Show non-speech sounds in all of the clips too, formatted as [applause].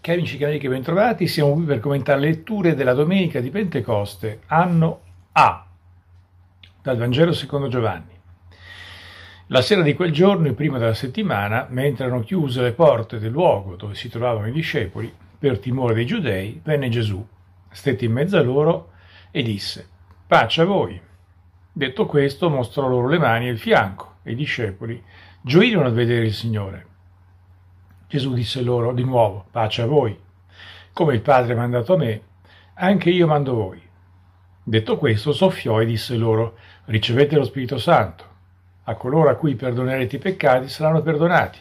Cari amici e amiche, bentrovati. Siamo qui per commentare le letture della domenica di Pentecoste, anno A, dal Vangelo secondo Giovanni. La sera di quel giorno, prima della settimana, mentre erano chiuse le porte del luogo dove si trovavano i discepoli, per timore dei giudei, venne Gesù, stette in mezzo a loro e disse, pace a voi. Detto questo, mostrò loro le mani e il fianco, e i discepoli gioirono a vedere il Signore. Gesù disse loro di nuovo, pace a voi. Come il Padre ha mandato a me, anche io mando voi. Detto questo, soffiò e disse loro, ricevete lo Spirito Santo. A coloro a cui perdonerete i peccati saranno perdonati.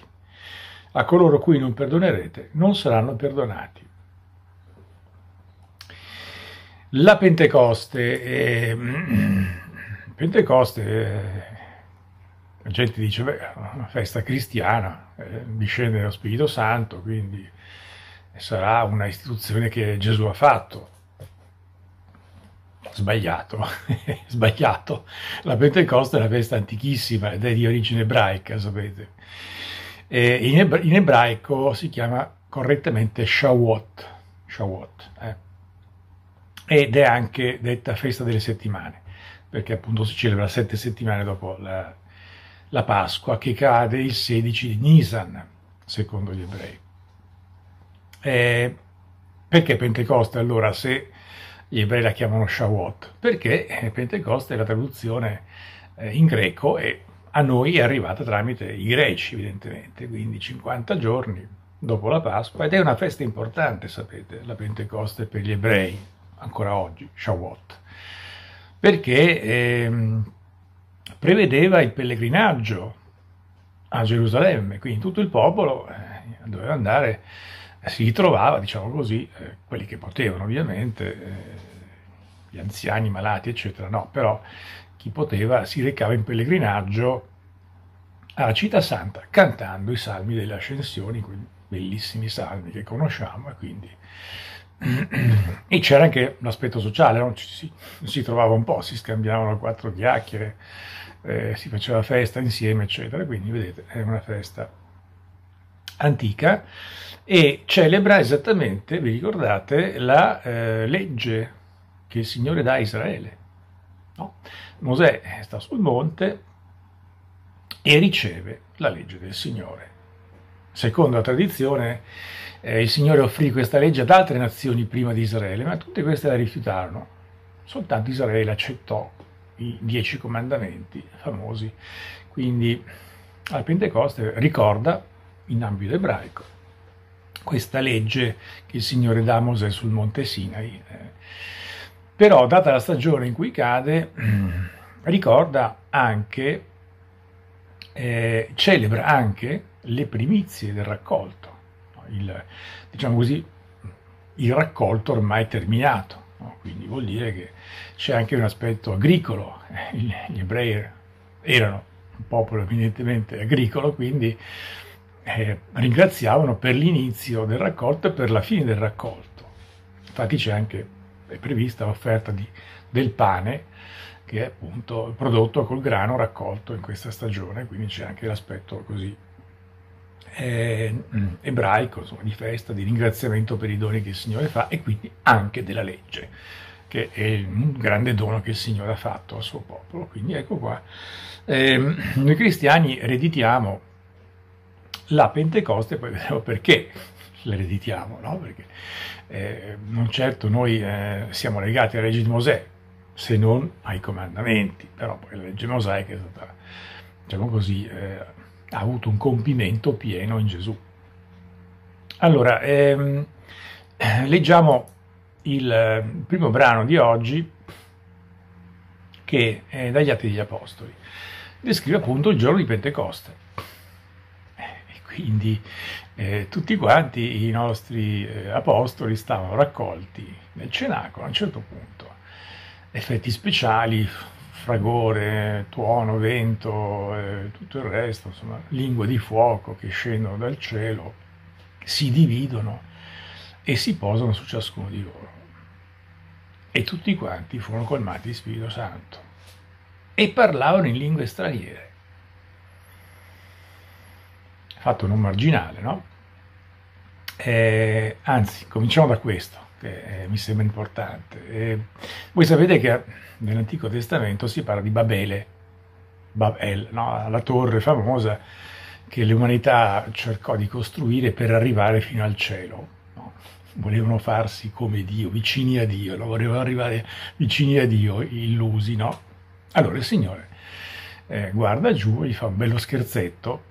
A coloro a cui non perdonerete non saranno perdonati. La Pentecoste... È... Ehm, Pentecoste, eh, la gente dice, beh, una festa cristiana, eh, discende dallo Spirito Santo, quindi sarà una istituzione che Gesù ha fatto. Sbagliato, [laughs] sbagliato. La Pentecoste è una festa antichissima ed è di origine ebraica, sapete. E in, ebra- in ebraico si chiama correttamente Shavuot, Shavuot eh? ed è anche detta festa delle settimane perché appunto si celebra sette settimane dopo la, la Pasqua, che cade il 16 di Nisan, secondo gli ebrei. Eh, perché Pentecoste allora se gli ebrei la chiamano Shavuot? Perché eh, Pentecoste è la traduzione eh, in greco e a noi è arrivata tramite i greci evidentemente, quindi 50 giorni dopo la Pasqua ed è una festa importante, sapete, la Pentecoste per gli ebrei, ancora oggi, Shavuot perché eh, prevedeva il pellegrinaggio a Gerusalemme, quindi tutto il popolo eh, doveva andare, eh, si ritrovava, diciamo così, eh, quelli che potevano ovviamente, eh, gli anziani, i malati, eccetera, no, però chi poteva si recava in pellegrinaggio alla città santa cantando i salmi delle ascensioni, quei bellissimi salmi che conosciamo e quindi e c'era anche l'aspetto sociale, no? ci, si, si, trovava un po', si scambiavano quattro chiacchiere, eh, si faceva festa insieme, eccetera. Quindi vedete, è una festa antica e celebra esattamente, vi ricordate, la eh, legge che il Signore dà a Israele. No? Mosè sta sul monte e riceve la legge del Signore secondo la tradizione, eh, il Signore offrì questa legge ad altre nazioni prima di Israele, ma tutte queste la rifiutarono. Soltanto Israele accettò i dieci comandamenti famosi. Quindi al Pentecoste ricorda, in ambito ebraico, questa legge che il Signore dà a Mosè sul monte Sinai. Eh. Però, data la stagione in cui cade, [clears throat] ricorda anche, eh, celebra anche le primizie del raccolto, il, diciamo così, il raccolto ormai terminato, no? quindi vuol dire che c'è anche un aspetto agricolo, eh, gli ebrei erano un popolo evidentemente agricolo, quindi eh, ringraziavano per l'inizio del raccolto e per la fine del raccolto. Infatti c'è anche, è prevista l'offerta di, del pane, che è appunto prodotto col grano raccolto in questa stagione, quindi c'è anche l'aspetto così eh, ebraico, insomma, di festa, di ringraziamento per i doni che il Signore fa e quindi anche della legge, che è un grande dono che il Signore ha fatto al suo popolo. Quindi ecco qua, eh, noi cristiani ereditiamo la Pentecoste, e poi vedremo perché l'ereditiamo, no? perché eh, non certo noi eh, siamo legati alla legge di Mosè, se non ai comandamenti, però poi la legge mosaica è stata, diciamo così, eh, ha avuto un compimento pieno in Gesù. Allora, ehm, eh, leggiamo il eh, primo brano di oggi che è dagli Atti degli Apostoli. Descrive appunto il giorno di Pentecoste. Eh, e quindi eh, tutti quanti i nostri eh, apostoli stavano raccolti nel cenacolo a un certo punto. Effetti speciali, fragore, tuono, vento e eh, tutto il resto, insomma, lingue di fuoco che scendono dal cielo, si dividono e si posano su ciascuno di loro. E tutti quanti furono colmati di Spirito Santo e parlavano in lingue straniere. Fatto non marginale, no? Eh, anzi, cominciamo da questo che eh, mi sembra importante. E voi sapete che nell'Antico Testamento si parla di Babele, Babel, no? la torre famosa che l'umanità cercò di costruire per arrivare fino al cielo. No? Volevano farsi come Dio, vicini a Dio, no? volevano arrivare vicini a Dio, illusi, no? Allora il Signore eh, guarda giù e gli fa un bello scherzetto,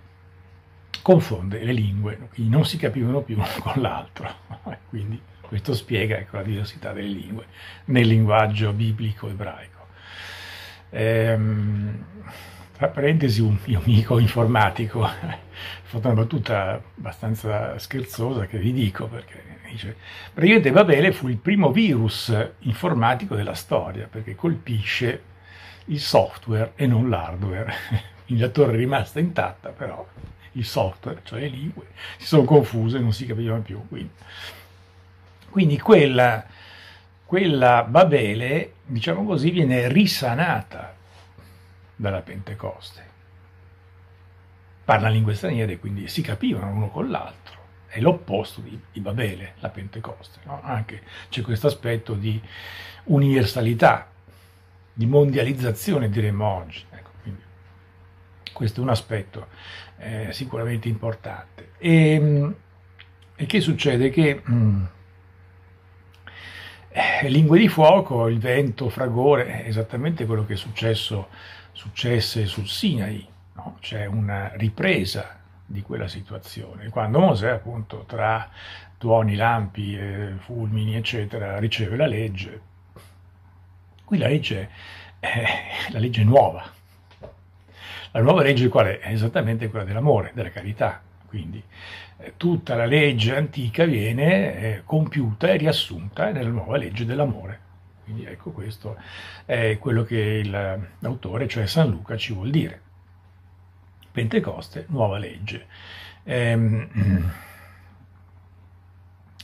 confonde le lingue, quindi non si capivano più l'un [laughs] con l'altro. Quindi questo spiega ecco, la diversità delle lingue nel linguaggio biblico ebraico. Ehm, tra parentesi, un mio amico informatico ha [laughs] fatto una battuta abbastanza scherzosa che vi dico perché dice, praticamente Babele fu il primo virus informatico della storia perché colpisce il software e non l'hardware. [laughs] la torre è rimasta intatta, però il software, cioè le lingue, si sono confuse non si capivano più. Quindi. Quindi quella, quella Babele, diciamo così, viene risanata dalla Pentecoste. Parla lingue straniere, quindi si capivano l'uno con l'altro. È l'opposto di, di Babele, la Pentecoste. No? Anche c'è questo aspetto di universalità, di mondializzazione, diremmo oggi. Ecco, quindi, questo è un aspetto eh, sicuramente importante. E, ehm, e, che succede? Che... Mh, mm, eh, lingue di fuoco, il vento, il fragore, esattamente quello che è successo, successe sul Sinai, no? c'è una ripresa di quella situazione, quando Mosè appunto tra tuoni, lampi, eh, fulmini eccetera riceve la legge. Qui la legge è eh, la legge nuova, la nuova legge qual è? È esattamente quella dell'amore, della carità, quindi eh, tutta la legge antica viene eh, compiuta e riassunta nella nuova legge dell'amore. Quindi ecco questo è quello che l'autore, cioè San Luca, ci vuol dire. Pentecoste, nuova legge. Ehm, [clears throat]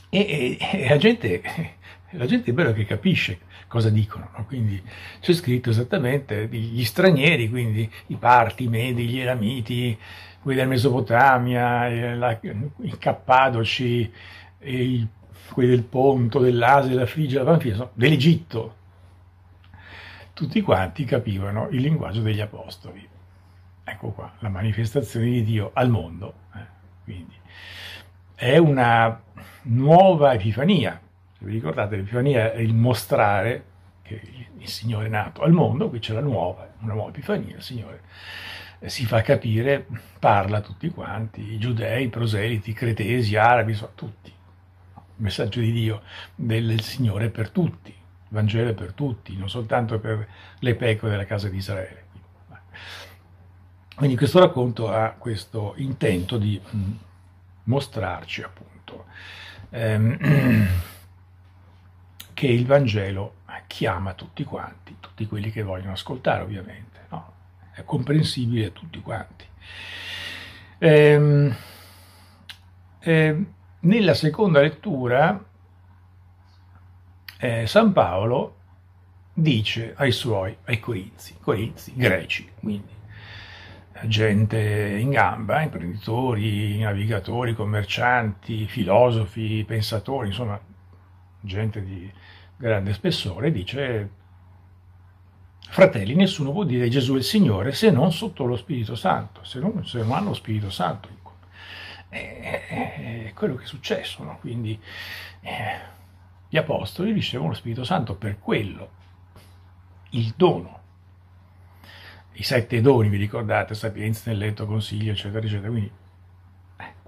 e, e, e, la gente, [laughs] la gente è bella che capisce cosa dicono. No? Quindi c'è scritto esattamente gli stranieri, quindi i parti, i medi, gli elamiti, quelli della Mesopotamia, eh, la, i cappadoci, eh, i, quelli del Ponto, dell'Asia, della Frigia, della Panfila, dell'Egitto. Tutti quanti capivano il linguaggio degli apostoli. Ecco qua, la manifestazione di Dio al mondo. Eh? Quindi è una nuova epifania, vi ricordate, l'Epifania è il mostrare che il Signore è nato al mondo, qui c'è la nuova, una nuova Epifania, il Signore si fa capire, parla a tutti quanti, i giudei, i proseliti, i cretesi, arabi, tutti. Il messaggio di Dio del Signore è per tutti, il Vangelo è per tutti, non soltanto per le pecore della casa di Israele. Quindi questo racconto ha questo intento di mm, mostrarci appunto. Ehm, [clears throat] che il Vangelo chiama tutti quanti, tutti quelli che vogliono ascoltare ovviamente, no? è comprensibile a tutti quanti. Ehm, eh, nella seconda lettura eh, San Paolo dice ai suoi, ai corinzi, corinzi greci, quindi eh, gente in gamba, imprenditori, navigatori, commercianti, filosofi, pensatori, insomma gente di grande spessore, dice, fratelli, nessuno può dire Gesù è il Signore se non sotto lo Spirito Santo, se non, se non hanno lo Spirito Santo. È quello che è successo, no? quindi eh, gli apostoli ricevono lo Spirito Santo per quello, il dono. I sette doni, vi ricordate, sapienza, intelletto, consiglio, eccetera, eccetera. Quindi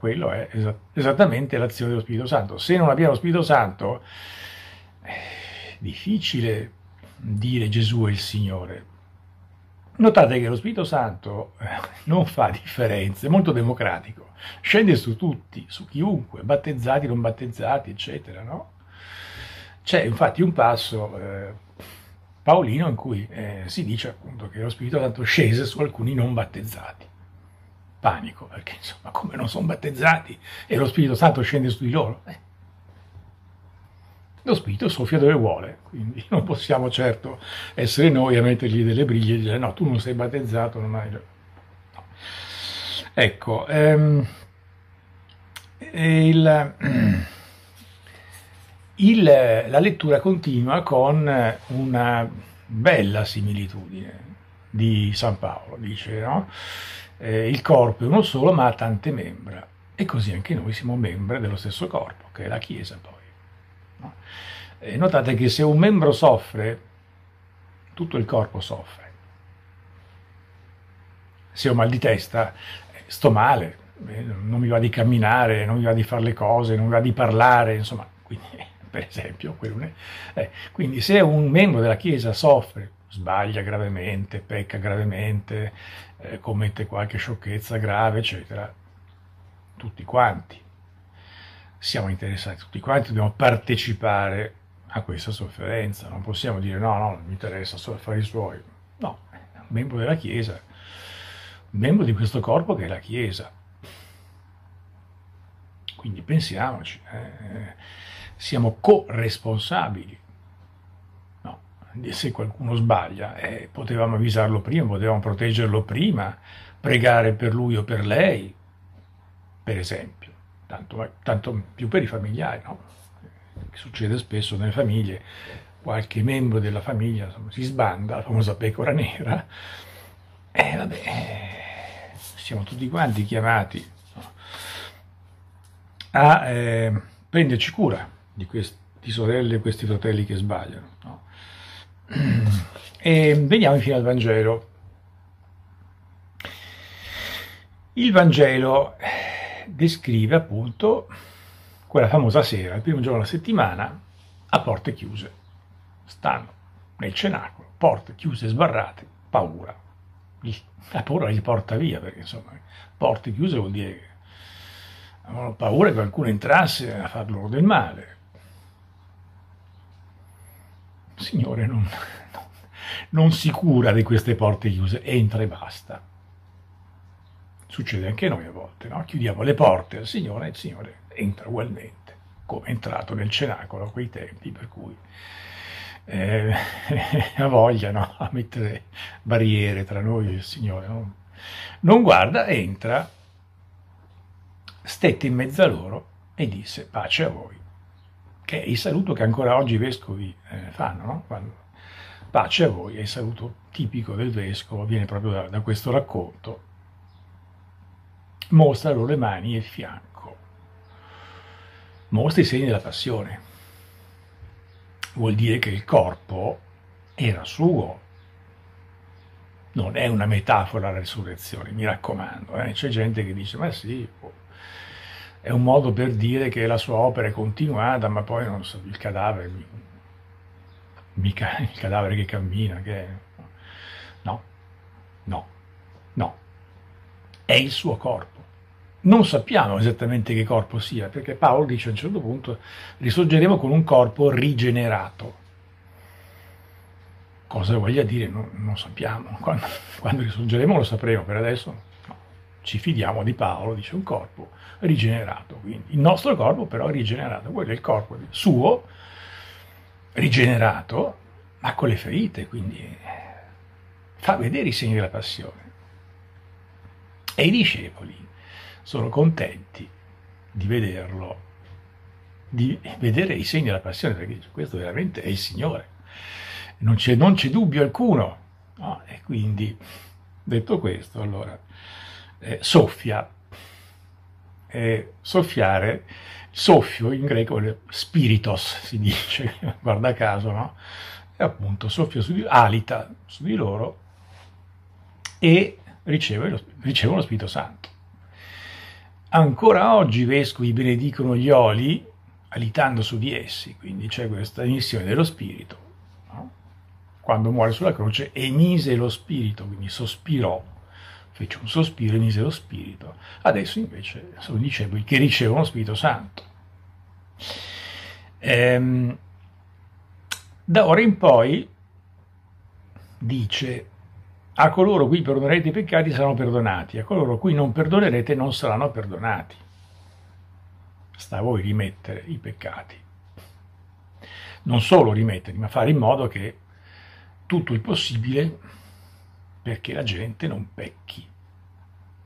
quello è esattamente l'azione dello Spirito Santo. Se non abbiamo lo Spirito Santo, è eh, difficile dire Gesù è il Signore. Notate che lo Spirito Santo eh, non fa differenze, è molto democratico, scende su tutti, su chiunque, battezzati, non battezzati, eccetera, no? C'è infatti un passo eh, paolino in cui eh, si dice appunto che lo Spirito Santo scese su alcuni non battezzati panico, perché insomma come non sono battezzati e lo Spirito Santo scende su di loro? Eh. Lo Spirito soffia dove vuole, quindi [laughs] non possiamo certo essere noi a mettergli delle briglie e dire no, tu non sei battezzato, non hai... No. Ecco, ehm, il, [clears throat] il, la lettura continua con una bella similitudine, di San Paolo, dice, no? eh, il corpo è uno solo ma ha tante membra e così anche noi siamo membri dello stesso corpo, che è la Chiesa poi. No? E notate che se un membro soffre, tutto il corpo soffre. Se ho mal di testa, eh, sto male, eh, non mi va di camminare, non mi va di fare le cose, non mi va di parlare, insomma, [laughs] quindi, per esempio, Quello è. Eh, quindi se un membro della Chiesa soffre sbaglia gravemente, pecca gravemente, eh, commette qualche sciocchezza grave, eccetera. Tutti quanti siamo interessati, tutti quanti dobbiamo partecipare a questa sofferenza, non possiamo dire no, no, non mi interessa, sono affari suoi. No, è un membro della Chiesa, un membro di questo corpo che è la Chiesa. Quindi pensiamoci, eh, eh siamo co-responsabili se qualcuno sbaglia, eh, potevamo avvisarlo prima, potevamo proteggerlo prima, pregare per lui o per lei, per esempio, tanto, tanto più per i familiari, no? succede spesso nelle famiglie, qualche membro della famiglia insomma, si sbanda, la famosa pecora nera, e eh, vabbè, siamo tutti quanti chiamati a eh, prenderci cura di queste sorelle e questi fratelli che sbagliano. No? E veniamo infine al Vangelo. Il Vangelo eh, descrive appunto quella famosa sera, il primo giorno della settimana, a porte chiuse. Stanno nel cenacolo, porte chiuse, sbarrate, paura. La paura li porta via, perché insomma, porte chiuse vuol dire che avevano paura che qualcuno entrasse a far loro del male. Signore, non, non, non si cura di queste porte chiuse, entra e basta. Succede anche noi a volte, no? Chiudiamo le porte al Signore e il Signore entra ugualmente come è entrato nel cenacolo a quei tempi, per cui eh, [laughs] ha voglia no? a mettere barriere tra noi e il Signore. No? Non guarda, entra, stette in mezzo a loro e disse pace a voi che è il saluto che ancora oggi i vescovi eh, fanno, no? Quando, pace a voi, è il saluto tipico del vescovo, viene proprio da, da questo racconto, mostra loro le mani e il fianco, mostra i segni della passione, vuol dire che il corpo era suo, non è una metafora la resurrezione, mi raccomando, eh? c'è gente che dice ma sì, può è un modo per dire che la sua opera è continuata, ma poi non so, il cadavere, mica il cadavere che cammina, che no, no, no, è il suo corpo. Non sappiamo esattamente che corpo sia, perché Paolo dice a un certo punto risorgeremo con un corpo rigenerato. Cosa voglia dire? Non, non sappiamo. Quando, quando risorgeremo lo sapremo, per adesso no. ci fidiamo di Paolo, dice un corpo rigenerato. Quindi il nostro corpo però è rigenerato, quello è il corpo suo, rigenerato, ma con le ferite, quindi eh, fa vedere i segni della passione. E i discepoli sono contenti di vederlo, di vedere i segni della passione, perché questo veramente è il Signore. Non c'è, non c'è dubbio alcuno. No? E quindi, detto questo, allora, eh, soffia eh, soffiare, soffio in greco spiritos si dice, [laughs] guarda caso, no? E appunto soffio su di, alita su di loro e riceve lo, ricevono lo Spirito Santo. Ancora oggi i vescovi benedicono gli oli alitando su di essi, quindi c'è questa emissione dello Spirito. No? Quando muore sulla croce emise lo Spirito, quindi sospirò fece un sospiro e mise lo Spirito. Adesso invece sono i discepoli che ricevono lo Spirito Santo. Ehm, da ora in poi dice a coloro cui perdonerete i peccati saranno perdonati, a coloro cui non perdonerete non saranno perdonati. Sta a voi rimettere i peccati. Non solo rimetterli, ma fare in modo che tutto il possibile perché la gente non pecchi.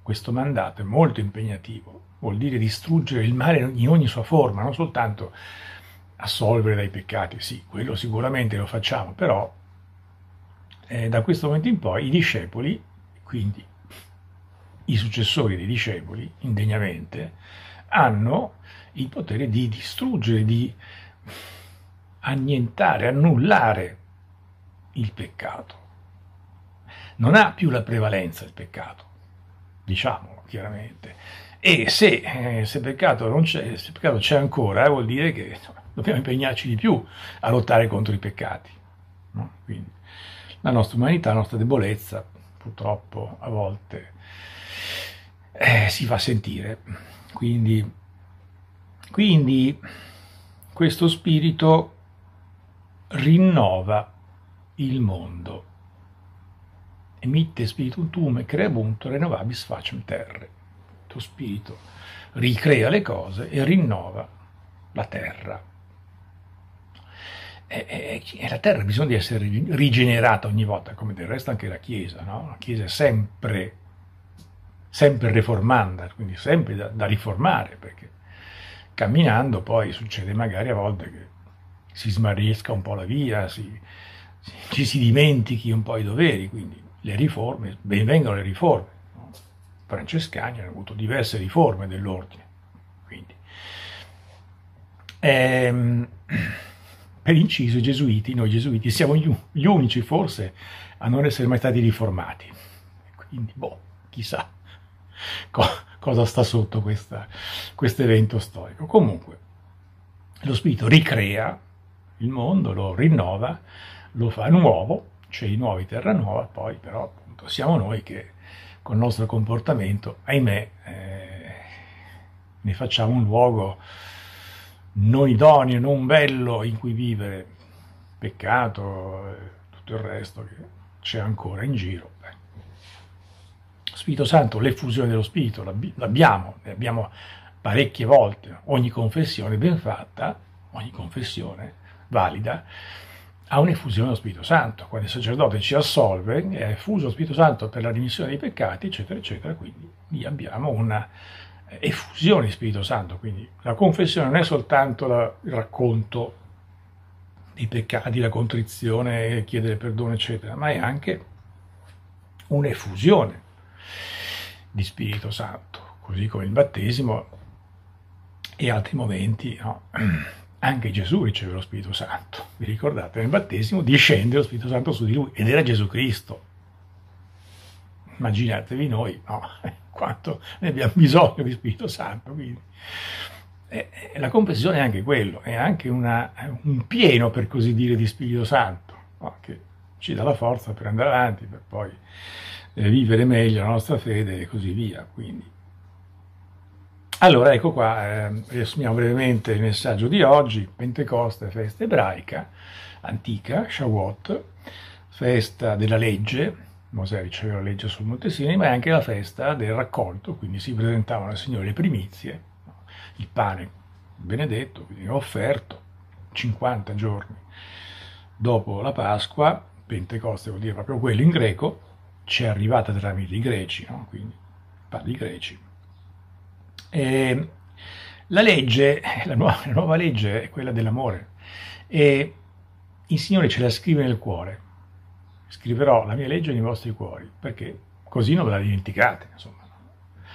Questo mandato è molto impegnativo, vuol dire distruggere il male in ogni sua forma, non soltanto assolvere dai peccati, sì, quello sicuramente lo facciamo, però eh, da questo momento in poi i discepoli, quindi i successori dei discepoli, indegnamente, hanno il potere di distruggere, di annientare, annullare il peccato non ha più la prevalenza il peccato, diciamolo chiaramente. E se, eh, se peccato non c'è, se peccato c'è ancora, eh, vuol dire che dobbiamo impegnarci di più a lottare contro i peccati. No? Quindi la nostra umanità, la nostra debolezza, purtroppo a volte eh, si fa sentire. Quindi, quindi questo spirito rinnova il mondo emitte spiritum tuum e crea bunto renovabis facem terre. Il tuo spirito ricrea le cose e rinnova la terra. E, e, e la terra ha bisogno di essere rigenerata ogni volta, come del resto anche la Chiesa. No? La Chiesa è sempre, sempre riformanda, quindi sempre da, da riformare, perché camminando poi succede magari a volte che si smarrisca un po' la via, si, ci si dimentichi un po' i doveri, quindi le riforme, ben vengono le riforme. Francescani hanno avuto diverse riforme dell'ordine. Quindi. Ehm, [clears throat] per inciso, i gesuiti, noi gesuiti, siamo gli, unici forse a non essere mai stati riformati. Quindi, boh, chissà [laughs] co cosa sta sotto questo evento storico. Comunque, lo spirito ricrea il mondo, lo rinnova, lo fa nuovo c'è i nuovi terra nuova poi però appunto siamo noi che col nostro comportamento, ahimè, eh, ne facciamo un luogo non idoneo, non bello in cui vivere. Peccato, eh, tutto il resto che c'è ancora in giro. Beh. Spirito Santo, l'effusione dello Spirito, l'abbiamo, ne abbiamo parecchie volte, ogni confessione ben fatta, ogni confessione valida, a un'effusione dello Spirito Santo. Quando il sacerdote ci assolve, è effuso lo Spirito Santo per la dimissione dei peccati, eccetera, eccetera, quindi lì abbiamo una effusione di Spirito Santo, quindi la confessione non è soltanto la, il racconto dei peccati, la contrizione, chiedere perdono, eccetera, ma è anche un'effusione di Spirito Santo, così come il battesimo e altri momenti no? [clears throat] Anche Gesù riceve lo Spirito Santo. Vi ricordate? Nel battesimo discende lo Spirito Santo su di lui ed era Gesù Cristo. Immaginatevi noi no, [laughs] quanto ne abbiamo bisogno di Spirito Santo. Quindi. E, e la confessione è anche quello, è anche una, un pieno, per così dire, di Spirito Santo, no, che ci dà la forza per andare avanti, per poi eh, vivere meglio la nostra fede e così via. Quindi allora, ecco qua, eh, riassumiamo brevemente il messaggio di oggi, Pentecoste, festa ebraica, antica, Shavuot, festa della legge, Mosè riceveva la legge sul Monte Sinai, ma è anche la festa del raccolto, quindi si presentavano al Signore le primizie, il pane benedetto, quindi offerto, 50 giorni dopo la Pasqua, Pentecoste vuol dire proprio quello in greco, ci è arrivata tramite i greci, no? quindi parli greci, eh, la legge, la nuova, la nuova, legge è quella dell'amore e il Signore ce la scrive nel cuore. Scriverò la mia legge nei vostri cuori, perché così non ve la dimenticate. Insomma.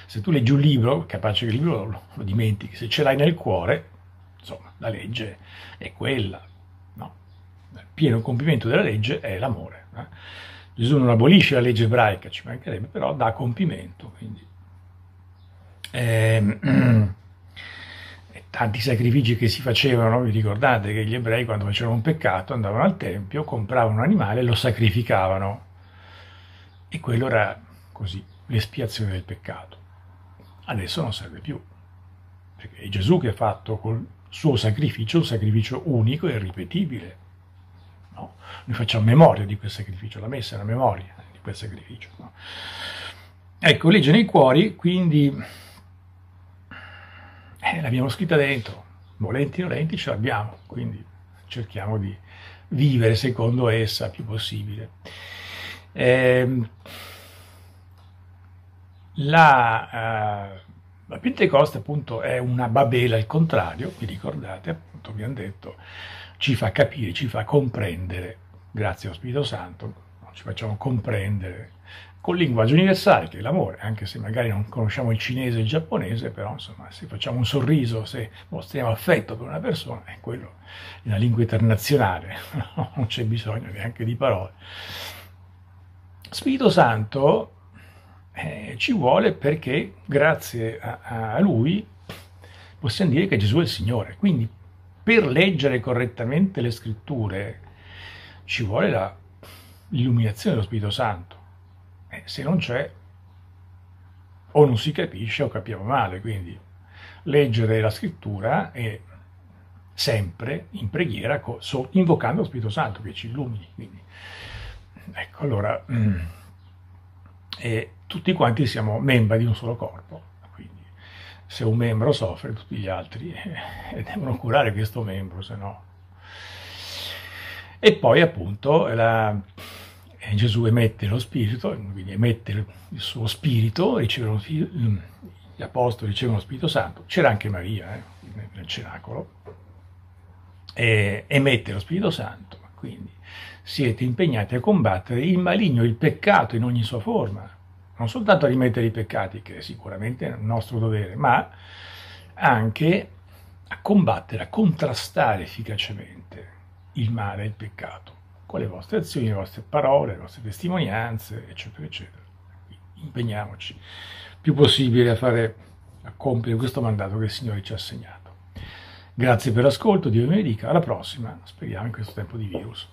Se tu leggi un libro, capace che il libro lo, lo dimentichi, se ce l'hai nel cuore, insomma, la legge è quella. No? Il pieno compimento della legge è l'amore. Eh? Gesù non abolisce la legge ebraica, ci mancherebbe, però dà compimento. Quindi eh, [clears throat] tanti sacrifici che si facevano, vi ricordate che gli ebrei quando facevano un peccato andavano al tempio, compravano un animale e lo sacrificavano. E quello era così, l'espiazione del peccato. Adesso non serve più, perché è Gesù che ha fatto col suo sacrificio un sacrificio unico e irripetibile. No? Noi facciamo memoria di quel sacrificio, la messa è una memoria di quel sacrificio. No? Ecco, legge nei cuori, quindi eh, l'abbiamo scritta dentro, volenti o nolenti ce l'abbiamo, quindi cerchiamo di vivere secondo essa il più possibile. Eh, la, eh, la Pentecoste appunto è una babela al contrario, vi ricordate appunto abbiamo detto, ci fa capire, ci fa comprendere, grazie allo Spirito Santo, ci facciamo comprendere col linguaggio universale che è l'amore, anche se magari non conosciamo il cinese e il giapponese, però insomma se facciamo un sorriso, se mostriamo affetto per una persona, è quello è una lingua internazionale, [laughs] non c'è bisogno neanche di parole. Spirito Santo eh, ci vuole perché grazie a, a lui possiamo dire che Gesù è il Signore, quindi per leggere correttamente le scritture ci vuole l'illuminazione dello Spirito Santo eh, se non c'è, o non si capisce o capiamo male, quindi leggere la scrittura e sempre in preghiera invocando lo Spirito Santo che ci illumini. Quindi, ecco, allora, mm, tutti quanti siamo membri di un solo corpo, quindi se un membro soffre tutti gli altri eh, [laughs] devono curare questo membro, se no. E poi appunto la eh, Gesù emette lo spirito, quindi emette il suo spirito, ricevono, mm, gli apostoli ricevono lo Spirito Santo, c'era anche Maria eh, nel cenacolo, eh, emette lo Spirito Santo, quindi siete impegnati a combattere il maligno, il peccato in ogni sua forma, non soltanto a rimettere i peccati, che è sicuramente il nostro dovere, ma anche a combattere, a contrastare efficacemente il male, e il peccato con le vostre azioni, le vostre parole, le vostre testimonianze, eccetera, eccetera. Impegniamoci più possibile a, fare, a compiere questo mandato che il Signore ci ha assegnato. Grazie per l'ascolto, Dio vi benedica, alla prossima, speriamo in questo tempo di virus.